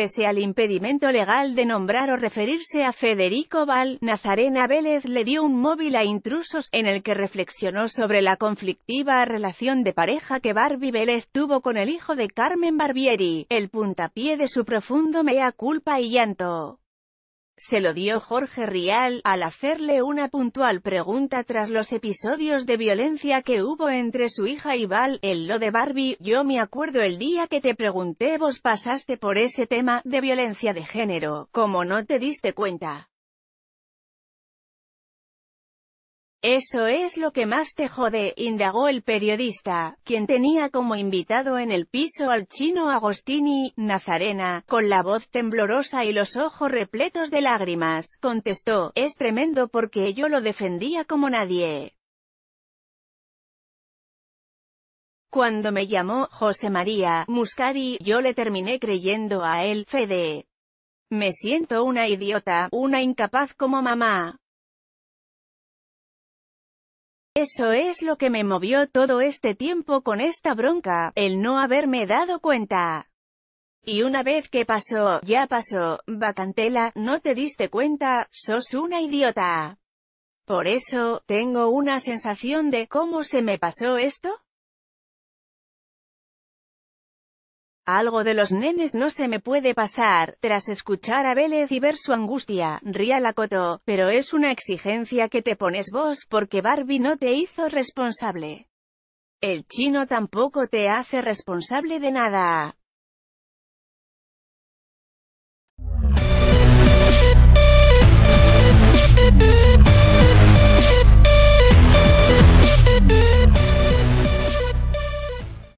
Pese al impedimento legal de nombrar o referirse a Federico Val, Nazarena Vélez le dio un móvil a intrusos, en el que reflexionó sobre la conflictiva relación de pareja que Barbie Vélez tuvo con el hijo de Carmen Barbieri, el puntapié de su profundo mea culpa y llanto se lo dio Jorge Rial, al hacerle una puntual pregunta tras los episodios de violencia que hubo entre su hija y Val, el lo de Barbie, yo me acuerdo el día que te pregunté vos pasaste por ese tema, de violencia de género, como no te diste cuenta. Eso es lo que más te jode, indagó el periodista, quien tenía como invitado en el piso al chino Agostini, Nazarena, con la voz temblorosa y los ojos repletos de lágrimas, contestó, es tremendo porque yo lo defendía como nadie. Cuando me llamó José María Muscari, yo le terminé creyendo a él, Fede. Me siento una idiota, una incapaz como mamá. Eso es lo que me movió todo este tiempo con esta bronca, el no haberme dado cuenta. Y una vez que pasó, ya pasó, Bacantela, no te diste cuenta, sos una idiota. Por eso, tengo una sensación de cómo se me pasó esto. Algo de los nenes no se me puede pasar, tras escuchar a Vélez y ver su angustia, ría la Coto, pero es una exigencia que te pones vos porque Barbie no te hizo responsable. El chino tampoco te hace responsable de nada.